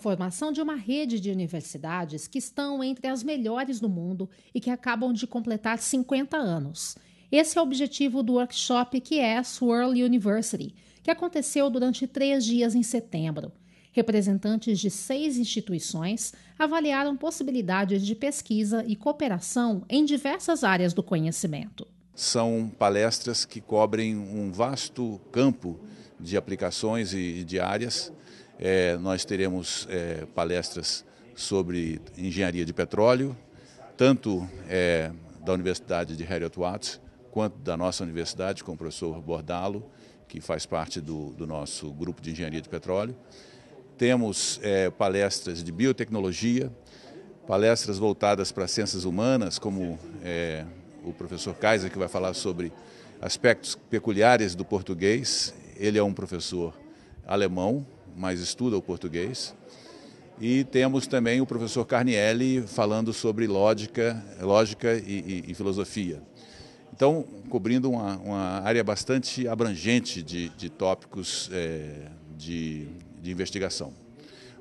formação de uma rede de universidades que estão entre as melhores do mundo e que acabam de completar 50 anos. Esse é o objetivo do workshop que é Swirl University, que aconteceu durante três dias em setembro. Representantes de seis instituições avaliaram possibilidades de pesquisa e cooperação em diversas áreas do conhecimento. São palestras que cobrem um vasto campo de aplicações e de áreas é, nós teremos é, palestras sobre engenharia de petróleo, tanto é, da Universidade de Harriet Watts, quanto da nossa universidade, com o professor Bordalo, que faz parte do, do nosso grupo de engenharia de petróleo. Temos é, palestras de biotecnologia, palestras voltadas para ciências humanas, como é, o professor Kaiser, que vai falar sobre aspectos peculiares do português. Ele é um professor alemão, mas estuda o português. E temos também o professor Carnielli falando sobre lógica, lógica e, e, e filosofia. Então, cobrindo uma, uma, área bastante abrangente de, de tópicos é, de, de investigação.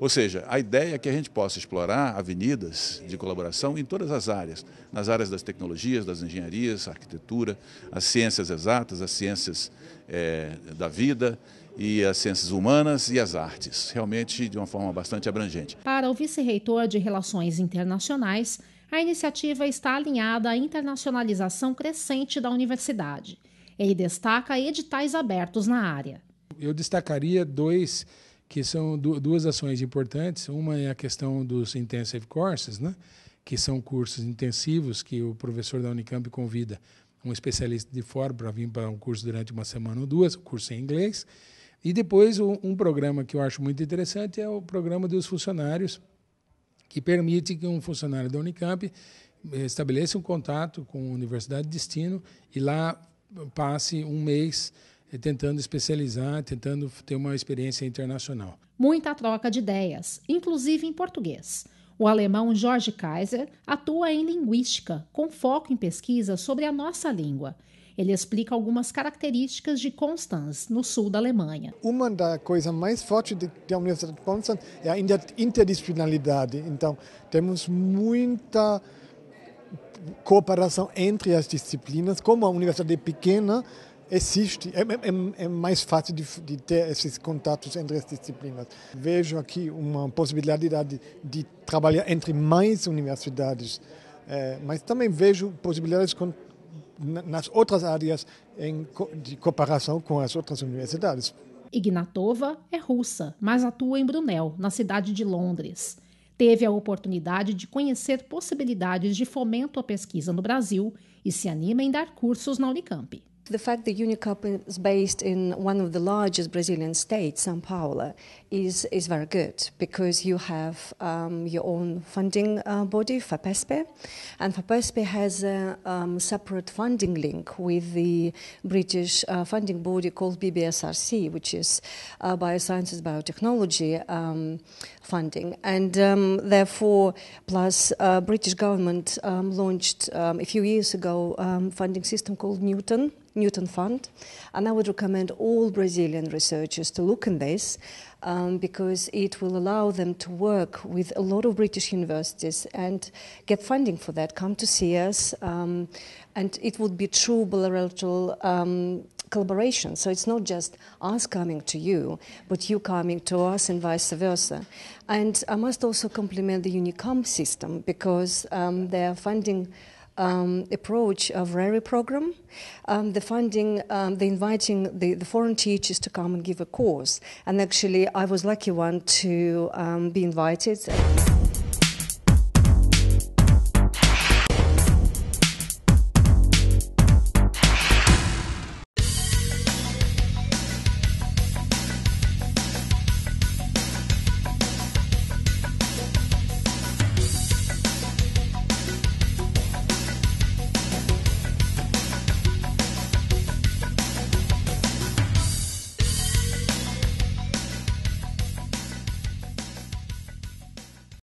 Ou seja, a ideia é que a gente possa explorar avenidas de colaboração em todas as áreas, nas áreas das tecnologias, das engenharias, arquitetura, as ciências exatas, as ciências é, da vida e as ciências humanas e as artes, realmente de uma forma bastante abrangente. Para o vice-reitor de Relações Internacionais, a iniciativa está alinhada à internacionalização crescente da universidade. Ele destaca editais abertos na área. Eu destacaria dois que são duas ações importantes. Uma é a questão dos intensive courses, né? que são cursos intensivos que o professor da Unicamp convida um especialista de fora para vir para um curso durante uma semana ou duas, curso em inglês. E depois, um programa que eu acho muito interessante é o programa dos funcionários, que permite que um funcionário da Unicamp eh, estabeleça um contato com a Universidade de Destino e lá passe um mês eh, tentando especializar, tentando ter uma experiência internacional. Muita troca de ideias, inclusive em português. O alemão Jorge Kaiser atua em linguística, com foco em pesquisa sobre a nossa língua. Ele explica algumas características de Konstanz, no sul da Alemanha. Uma da coisa mais forte da Universidade de Konstanz é a interdisciplinaridade. Então, temos muita cooperação entre as disciplinas. Como a universidade é pequena, existe, é, é, é, é mais fácil de, de, ter esses contatos entre as disciplinas. Vejo aqui uma possibilidade de, de trabalhar entre mais universidades, é, mas também vejo possibilidades com nas outras áreas em, de comparação com as outras universidades. Ignatova é russa, mas atua em Brunel, na cidade de Londres. Teve a oportunidade de conhecer possibilidades de fomento à pesquisa no Brasil e se anima em dar cursos na Unicamp. the fact that UNICAP is based in one of the largest Brazilian states, São Paulo, is, is very good because you have um, your own funding uh, body, FAPESPE, and FAPESPE has a um, separate funding link with the British uh, funding body called BBSRC, which is uh, Biosciences Biotechnology um, funding. And um, therefore, plus uh, British government um, launched um, a few years ago funding system called Newton, Newton Fund. And I would recommend all Brazilian researchers to look in this um, because it will allow them to work with a lot of British universities and get funding for that. Come to see us, um, and it would be true bilateral. Um, collaboration. So it's not just us coming to you, but you coming to us and vice versa. And I must also compliment the Unicom system because um, are funding um, approach of RARI program, um, the funding, um, the inviting the, the foreign teachers to come and give a course. And actually, I was lucky one to um, be invited.